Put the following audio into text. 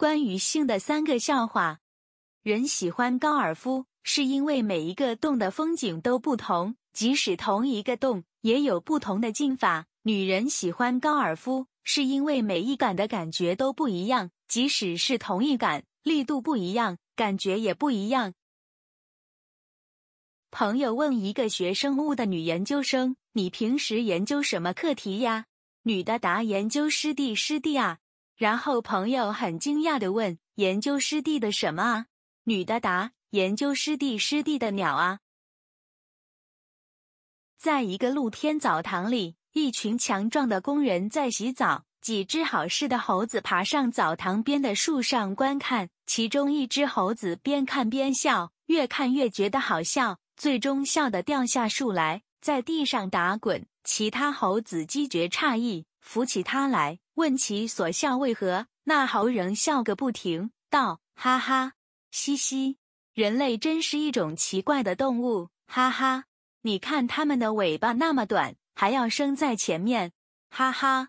关于性的三个笑话：人喜欢高尔夫是因为每一个洞的风景都不同，即使同一个洞也有不同的进法；女人喜欢高尔夫是因为每一杆的感觉都不一样，即使是同一杆，力度不一样，感觉也不一样。朋友问一个学生物的女研究生：“你平时研究什么课题呀？”女的答：“研究湿地，湿地啊。”然后朋友很惊讶地问：“研究湿地的什么啊？”女的答：“研究湿地湿地的鸟啊。”在一个露天澡堂里，一群强壮的工人在洗澡，几只好势的猴子爬上澡堂边的树上观看。其中一只猴子边看边笑，越看越觉得好笑，最终笑得掉下树来，在地上打滚。其他猴子皆觉诧异。扶起他来，问其所笑为何？那猴仍笑个不停，道：“哈哈，嘻嘻，人类真是一种奇怪的动物，哈哈，你看他们的尾巴那么短，还要生在前面，哈哈。”